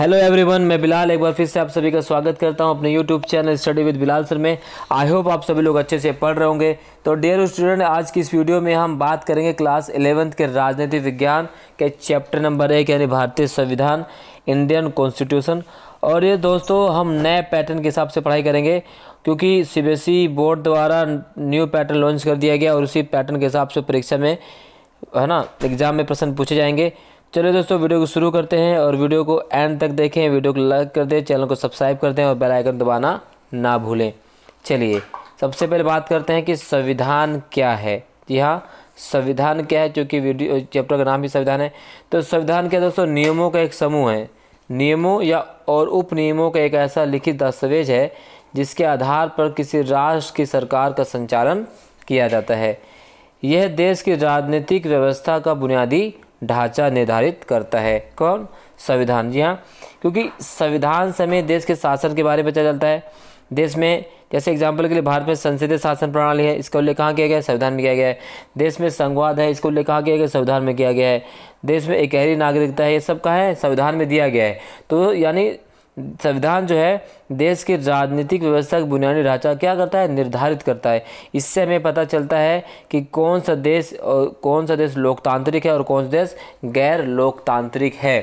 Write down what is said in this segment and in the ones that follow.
hello everyone मैं बिलाल एक बार फिर से आप सभी का स्वागत करता हूं अपने YouTube channel study with Bilal sir में आई होप आप सभी लोग अच्छे से पढ़ रहे होंगे तो डियर स्टूडेंट आज की इस वीडियो में हम बात करेंगे क्लास इलेवेंथ के राजनीति विज्ञान के चैप्टर नंबर एक यानी भारतीय संविधान इंडियन कॉन्स्टिट्यूशन और ये दोस्तों हम नए पैटर्न के हिसाब से पढ़ाई करेंगे क्योंकि सी बोर्ड e द्वारा न्यू पैटर्न लॉन्च कर दिया गया और उसी पैटर्न के हिसाब से परीक्षा में है ना एग्ज़ाम में प्रश्न पूछे जाएंगे चलिए दोस्तों वीडियो को शुरू करते हैं और वीडियो को एंड तक देखें वीडियो को लाइक कर दें चैनल को सब्सक्राइब कर दें और बेल आइकन दबाना ना भूलें चलिए सबसे पहले बात करते हैं कि संविधान क्या है जी हाँ संविधान क्या है क्योंकि वीडियो चैप्टर का नाम भी संविधान है तो संविधान क्या दोस्तों नियमों का एक समूह है नियमों या और उपनियमों का एक ऐसा लिखित दस्तावेज है जिसके आधार पर किसी राष्ट्र की सरकार का संचालन किया जाता है यह देश की राजनीतिक व्यवस्था का बुनियादी ढांचा निर्धारित करता है कौन संविधान जी हाँ क्योंकि संविधान समय देश के शासन के बारे में पता चलता है देश में जैसे एग्जाम्पल के लिए भारत में संसदीय शासन प्रणाली है इसका उल्लेख कहाँ किया गया है संविधान में किया गया है देश में संवाद है इसको उल्लेख कहाँ किया गया संविधान में किया गया है देश में एकहरी नागरिकता है ये सब कहाँ है संविधान में दिया गया है तो यानी संविधान जो है देश की राजनीतिक व्यवस्था का बुनियादी ढांचा क्या करता है निर्धारित करता है इससे हमें पता चलता है कि कौन सा देश और कौन सा देश लोकतांत्रिक है और कौन सा देश गैर लोकतांत्रिक है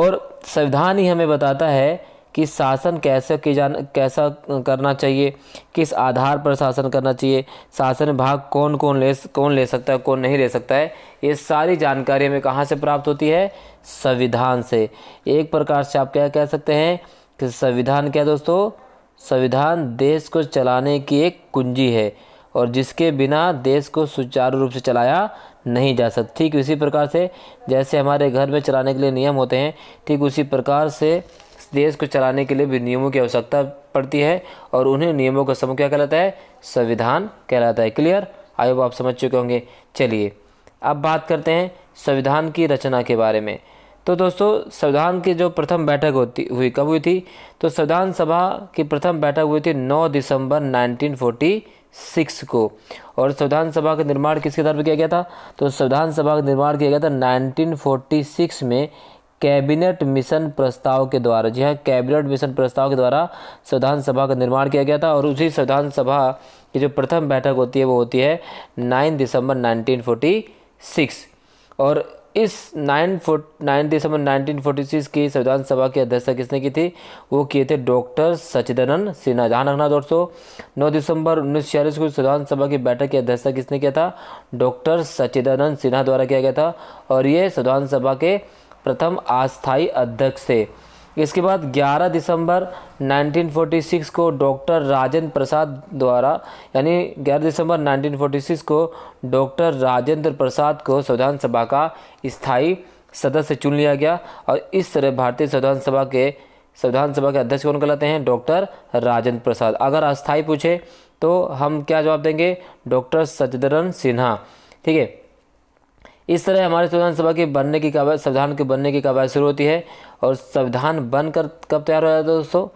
और संविधान ही हमें बताता है कि शासन कैसे की जान कैसा करना चाहिए किस आधार पर शासन करना चाहिए शासन भाग कौन कौन ले कौन ले सकता है कौन नहीं ले सकता है ये सारी जानकारी हमें कहाँ से प्राप्त होती है संविधान से एक प्रकार से आप क्या कह सकते हैं कि संविधान क्या दोस्तों संविधान देश को चलाने की एक कुंजी है और जिसके बिना देश को सुचारू रूप से चलाया नहीं जा सकता ठीक उसी प्रकार से जैसे हमारे घर में चलाने के लिए नियम होते हैं ठीक उसी प्रकार से देश को चलाने के लिए भी नियमों की आवश्यकता पड़ती है और उन्हें नियमों का समूह क्या कहलाता है संविधान कहलाता है क्लियर आयो आप समझ चुके होंगे चलिए अब बात करते हैं संविधान की रचना के बारे में तो दोस्तों संविधान की जो प्रथम बैठक होती हुई कब हुई थी तो संविधान सभा की प्रथम बैठक हुई थी 9 दिसंबर 1946 को और संविधान सभा का निर्माण किसके आधार पर किया गया था तो संविधान सभा का निर्माण किया गया था 1946 में कैबिनेट मिशन प्रस्ताव के द्वारा जी हाँ कैबिनेट मिशन प्रस्ताव के द्वारा संविधान सभा का निर्माण किया गया था और उसी संविधान सभा की जो प्रथम बैठक होती है वो होती है 9 दिसंबर 1946 और इस 9 नाइन दिसंबर 1946 की संविधान सभा की अध्यक्षता किसने की थी वो किए थे डॉक्टर सचिदानंद सिन्हा ध्यान रखना दोस्तों नौ दिसंबर उन्नीस को संविधान सभा की बैठक की अध्यक्षता किसने किया था डॉक्टर सचिदानंद सिन्हा द्वारा किया गया था और ये संविधान सभा के प्रथम अस्थायी अध्यक्ष थे इसके बाद 11 दिसंबर 1946 को डॉक्टर राजेंद्र प्रसाद द्वारा यानी 11 दिसंबर 1946 को डॉक्टर राजेंद्र प्रसाद को संविधान सभा का स्थायी सदस्य चुन लिया गया और इस तरह भारतीय संविधान सभा के संविधान सभा के अध्यक्ष कौन कहलाते हैं डॉक्टर राजेंद्र प्रसाद अगर अस्थायी पूछे तो हम क्या जवाब देंगे डॉक्टर सचदरन सिन्हा ठीक है इस तरह हमारे संविधान सभा के बनने की कवायद संविधान के बनने की कवायद शुरू होती है और संविधान बनकर कब तैयार हो जाता है दोस्तों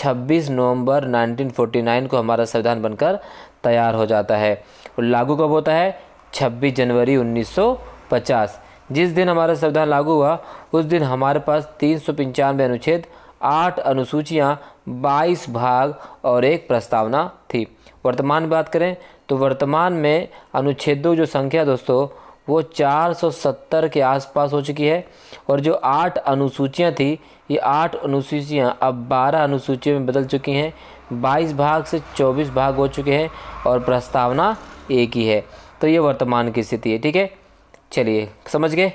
26 नवंबर 1949 को हमारा संविधान बनकर तैयार हो जाता है और लागू कब होता है 26 जनवरी 1950 जिस दिन हमारा संविधान लागू हुआ उस दिन हमारे पास तीन सौ पंचानवे अनुच्छेद आठ अनुसूचियाँ बाईस भाग और एक प्रस्तावना थी वर्तमान बात करें तो वर्तमान में अनुच्छेदों जो संख्या दोस्तों वो 470 के आसपास हो चुकी है और जो आठ अनुसूचियां थी ये आठ अनुसूचियां अब 12 अनुसूचियों में बदल चुकी हैं 22 भाग से 24 भाग हो चुके हैं और प्रस्तावना एक ही है तो ये वर्तमान की स्थिति है ठीक है चलिए समझ गए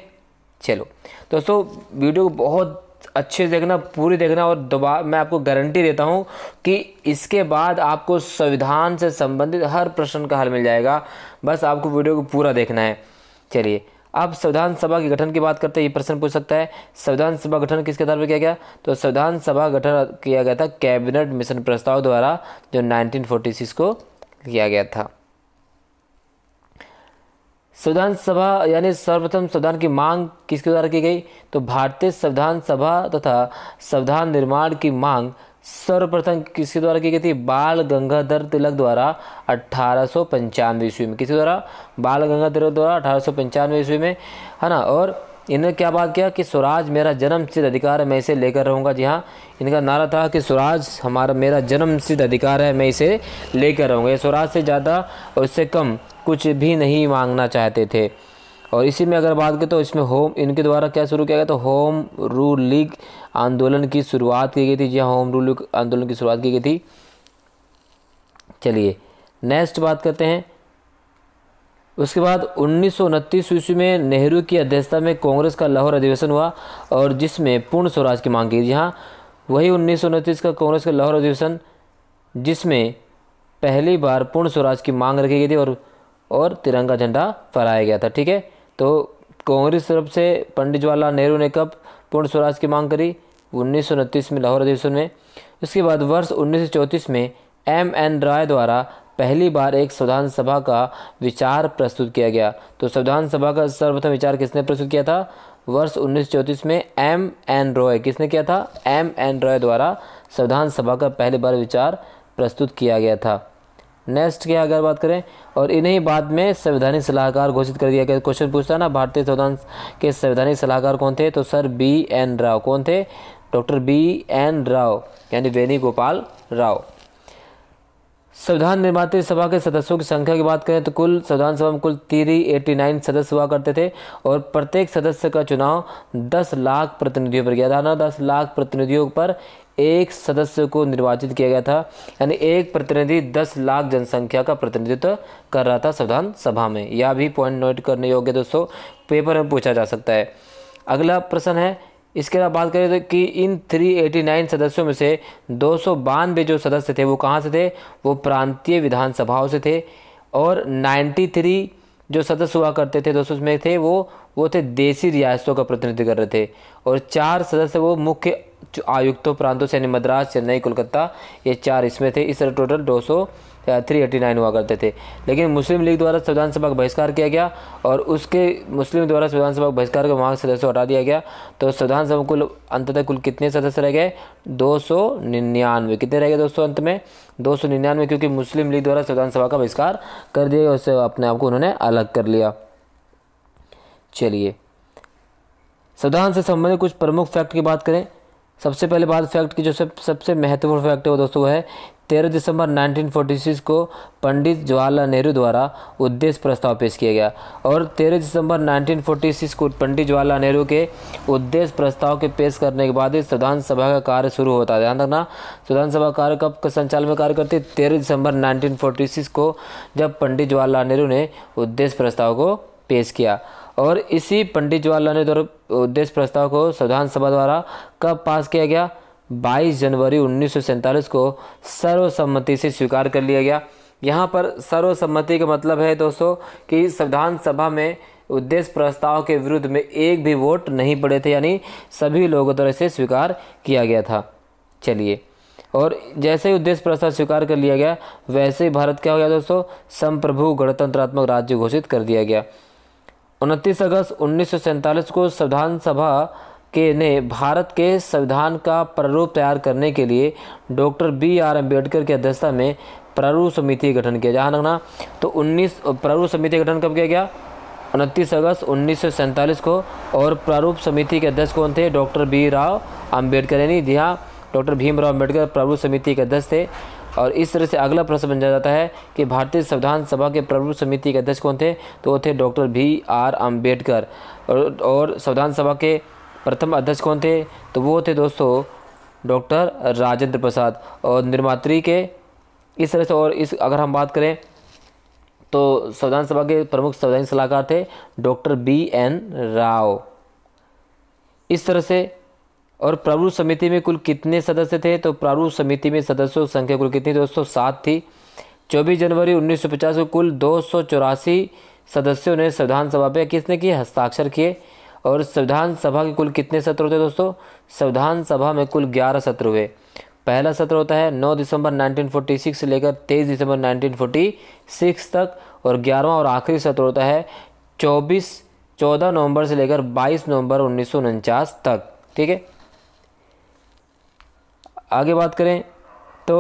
चलो दोस्तों वीडियो को बहुत अच्छे से देखना पूरी देखना और दोबारा मैं आपको गारंटी देता हूँ कि इसके बाद आपको संविधान से संबंधित हर प्रश्न का हल मिल जाएगा बस आपको वीडियो को पूरा देखना है चलिए अब संविधान सभा के गठन की बात करते हैं ये प्रश्न पूछ सकता है संविधान सभा गठन किसके आधार पर किया गया तो संविधान सभा गठन किया गया था कैबिनेट मिशन प्रस्ताव द्वारा जो 1946 को किया गया था संविधान सभा यानी सर्वप्रथम संविधान की मांग किसके द्वारा की गई तो भारतीय संविधान सभा तथा संविधान निर्माण की मांग सर्वप्रथम किसके द्वारा की गई थी बाल गंगाधर तिलक द्वारा अट्ठारह सौ पंचानवे ईस्वी में किसके द्वारा बाल गंगाधर तिलक द्वारा अठारह सौ पंचानवे ईस्वी में है ना और इन्होंने क्या बात किया कि स्वराज मेरा जन्म सिद्ध अधिकार है मैं इसे लेकर रहूँगा जी हाँ इनका नारा था कि स्वराज हमारा मेरा जन्म सिद्ध अधिकार है मैं इसे लेकर रहूँगा ये स्वराज से ज़्यादा और इससे कम कुछ भी नहीं मांगना चाहते थे और इसी में अगर बात करें तो इसमें होम इनके द्वारा क्या शुरू किया गया तो होम रूल लीग आंदोलन की शुरुआत की गई थी जी हाँ, होम रूल लीग आंदोलन की शुरुआत की गई थी चलिए नेक्स्ट बात करते हैं उसके बाद उन्नीस सौ ईस्वी में नेहरू की अध्यक्षता में कांग्रेस का लाहौर अधिवेशन हुआ और जिसमें पूर्ण स्वराज की मांग की जी हाँ वही उन्नीस का कांग्रेस का लाहौर अधिवेशन जिसमें पहली बार पूर्ण स्वराज की मांग रखी गई थी और और तिरंगा झंडा फहराया गया था ठीक है तो कांग्रेस तरफ से पंडित जवाहरलाल नेहरू ने कब पूर्ण स्वराज की मांग करी उन्नीस में लाहौर अधिवेशन में उसके बाद वर्ष उन्नीस में एम एन राय द्वारा पहली बार एक संविधान सभा का विचार प्रस्तुत किया गया तो संविधान सभा का सर्वप्रथम विचार किसने प्रस्तुत किया था वर्ष उन्नीस में एम एन रॉय किसने किया था एम एन रॉय द्वारा संविधान सभा का पहली बार विचार प्रस्तुत किया गया था नेक्स्ट क्या अगर बात करें और इन्हीं बाद में संवैधानिक सलाहकार घोषित कर दिया गया क्वेश्चन पूछता है ना भारतीय संविधान के संवैधानिक सलाहकार कौन थे तो सर बी एन राव कौन थे डॉक्टर बी एन राव यानी वेणुगोपाल राव संविधान निर्मात्री सभा के सदस्यों की संख्या की बात करें तो कुल संविधान सभा में कुल तीरी एटी नाइन सदस्य हुआ करते थे और प्रत्येक सदस्य का चुनाव दस लाख प्रतिनिधियों पर किया था ना दस लाख प्रतिनिधियों पर एक सदस्य को निर्वाचित किया गया था यानी एक प्रतिनिधि दस लाख जनसंख्या का प्रतिनिधित्व कर रहा था संविधान सभा में यह भी पॉइंट नोट करने योग्य दोस्तों पेपर में पूछा जा सकता है अगला प्रश्न है इसके अलावा बात करें तो कि इन 389 सदस्यों में से दो सौ जो सदस्य थे वो कहाँ से थे वो प्रांतीय विधानसभाओं से थे और 93 जो सदस्य हुआ करते थे दोस्तों उसमें थे वो वो थे देसी रियासतों का प्रतिनिधित्व कर रहे थे और चार सदस्य वो मुख्य आयुक्तों प्रांतों यानी मद्रास चेन्नई कोलकाता ये चार इसमें थे इस तरह टोटल दो सौ थ्री एटी नाइन हुआ करते थे लेकिन मुस्लिम लीग द्वारा संविधान सभा का बहिष्कार किया गया और उसके मुस्लिम द्वारा संविधान सभा का बहिष्कार कर वहाँ के हटा दिया गया तो संविधान सभा कुल तक कुल कितने सदस्य रह गए दो सौ निन्यानवे कितने रह गए दोस्तों अंत में दो सौ निन्यानवे क्योंकि मुस्लिम लीग द्वारा संविधान सभा का बहिष्कार कर दिया गया उससे अपने आप को उन्होंने अलग कर लिया चलिए संविधान से संबंधित कुछ प्रमुख फैक्ट की बात करें सबसे पहले बात फैक्ट की जो सब सबसे महत्वपूर्ण फैक्ट है वो दोस्तों वो है तेरह दिसंबर 1946 को पंडित जवाहरलाल नेहरू द्वारा उद्देश्य प्रस्ताव पेश किया गया और तेरह दिसंबर 1946 को पंडित जवाहरलाल नेहरू के उद्देश्य प्रस्ताव के पेश करने के बाद ही संविधान सभा का कार्य शुरू होता है ध्यान रखना संविधान सभा कार्य कब का संचालन में कार्य करती है तेरह दिसंबर सिक्स को जब पंडित जवाहरलाल नेहरू ने उद्देश्य प्रस्ताव को पेश किया और इसी पंडित जवाहरलाल नेहरू द्वारा उद्देश्य प्रस्ताव को संविधान सभा द्वारा कब पास किया गया 22 जनवरी उन्नीस को सर्वसम्मति से स्वीकार कर लिया गया यहाँ पर सर्वसम्मति का मतलब है दोस्तों कि संविधान सभा में उद्देश्य प्रस्ताव के विरुद्ध में एक भी वोट नहीं पड़े थे यानी सभी लोगों द्वारा इसे स्वीकार किया गया था चलिए और जैसे ही उद्देश्य प्रस्ताव स्वीकार कर लिया गया वैसे ही भारत क्या हो गया दोस्तों संप्रभु गणतंत्रात्मक राज्य घोषित कर दिया गया उनतीस अगस्त उन्नीस को संविधान सभा के ने भारत के संविधान का प्रारूप तैयार करने के लिए डॉक्टर बी आर अम्बेडकर की अध्यक्षता में प्रारूप समिति का गठन किया जहाँ रखना तो 19 प्रारूप समिति का गठन कब किया गया उनतीस अगस्त उन्नीस को और प्रारूप समिति के अध्यक्ष कौन थे डॉक्टर बी राव अम्बेडकर यानी जी हाँ डॉक्टर भीमराव अम्बेडकर प्रारूप समिति के अध्यक्ष थे और इस तरह से अगला प्रश्न बन जाता है कि भारतीय संविधान सभा के प्रमुख समिति के अध्यक्ष कौन थे तो वो थे डॉक्टर भी आर अम्बेडकर और, संविधान सभा के प्रथम अध्यक्ष कौन थे तो वो थे दोस्तों डॉक्टर राजेंद्र प्रसाद और निर्मात्री के इस तरह से और इस अगर हम बात करें तो संविधान सभा के प्रमुख संविधान सलाहकार थे डॉक्टर बी एन राव इस तरह से और प्रारूप समिति में कुल कितने सदस्य थे तो प्रारूप समिति में सदस्यों की संख्या कुल कितनी दोस्तों सात थी चौबीस जनवरी 1950 को कुल दो सदस्यों ने संविधान सभा पे किसने किए हस्ताक्षर किए और संविधान सभा के कुल कितने सत्र होते दोस्तों संविधान सभा में कुल ग्यारह सत्र हुए पहला सत्र होता है 9 दिसंबर 1946 से लेकर 23 दिसंबर 1946 तक और ग्यारहवा और आखिरी सत्र होता है 24 14 नवंबर से लेकर 22 नवंबर उन्नीस तक ठीक है आगे बात करें तो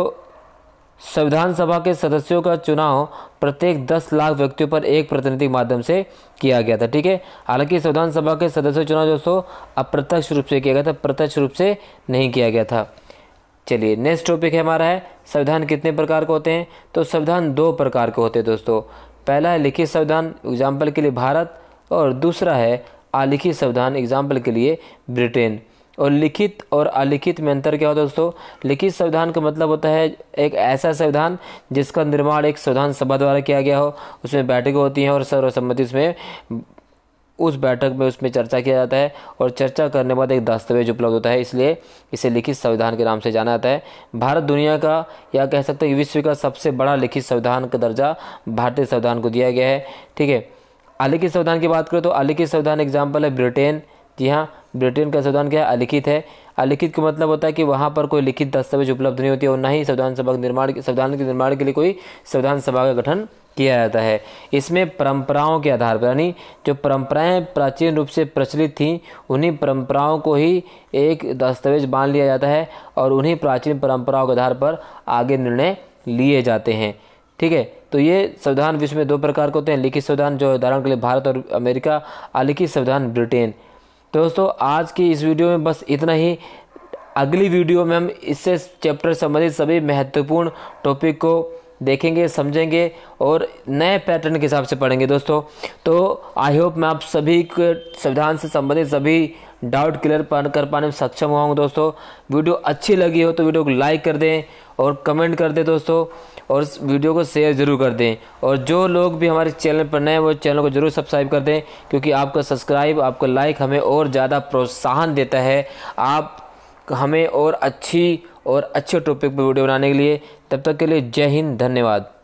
संविधान सभा के सदस्यों का चुनाव प्रत्येक 10 लाख व्यक्तियों पर एक प्रतिनिधि के माध्यम से किया गया था ठीक है हालांकि संविधान सभा के सदस्यों चुनाव दोस्तों अप्रत्यक्ष रूप से किया गया था प्रत्यक्ष रूप से नहीं किया गया था चलिए नेक्स्ट टॉपिक है हमारा है संविधान कितने प्रकार के होते हैं तो संविधान दो प्रकार के होते हैं दोस्तों पहला है लिखित संविधान एग्जाम्पल के लिए भारत और दूसरा है अलिखित संविधान एग्जाम्पल के लिए ब्रिटेन और लिखित और अलिखित में अंतर क्या होता है दोस्तों लिखित संविधान का मतलब होता है एक ऐसा संविधान जिसका निर्माण एक संविधान सभा द्वारा किया गया हो उसमें बैठकें होती हैं और सर्वसम्मति उसमें उस बैठक में उसमें चर्चा किया जाता है और चर्चा करने बाद एक दस्तावेज उपलब्ध होता है इसलिए इसे लिखित संविधान के नाम से जाना जाता है भारत दुनिया का या कह सकते हैं विश्व का सबसे बड़ा लिखित संविधान का दर्जा भारतीय संविधान को दिया गया है ठीक है अलिखित संविधान की बात करें तो अलिखित संविधान एग्जाम्पल है ब्रिटेन जी हाँ ब्रिटेन का संविधान क्या है अलिखित है अलिखित का मतलब होता है कि वहाँ पर कोई लिखित दस्तावेज उपलब्ध नहीं होती और ना ही संविधान सभा निर्माण संविधान के निर्माण के लिए कोई संविधान सभा का गठन किया जाता है इसमें परंपराओं के आधार पर यानी जो परंपराएं प्राचीन रूप से प्रचलित थीं उन्हीं परंपराओं को ही एक दस्तावेज मान लिया जाता है और उन्हीं प्राचीन परंपराओं के आधार पर आगे निर्णय लिए जाते हैं ठीक है तो ये संविधान विश्व में दो प्रकार के होते हैं लिखित संविधान जो उदाहरण के लिए भारत और अमेरिका अलिखित संविधान ब्रिटेन तो दोस्तों आज की इस वीडियो में बस इतना ही अगली वीडियो में हम इससे चैप्टर संबंधित सभी महत्वपूर्ण टॉपिक को देखेंगे समझेंगे और नए पैटर्न के हिसाब से पढ़ेंगे दोस्तों तो आई होप मैं आप सभी के संविधान से संबंधित सभी डाउट क्लियर कर पाने में सक्षम हुआ हूँ दोस्तों वीडियो अच्छी लगी हो तो वीडियो को लाइक कर दें और कमेंट कर दें दोस्तों और वीडियो को शेयर ज़रूर कर दें और जो लोग भी हमारे चैनल पर नए हैं वो चैनल को ज़रूर सब्सक्राइब कर दें क्योंकि आपका सब्सक्राइब आपका लाइक हमें और ज़्यादा प्रोत्साहन देता है आप हमें और अच्छी और अच्छे टॉपिक पर वीडियो बनाने के लिए तब तक के लिए जय हिंद धन्यवाद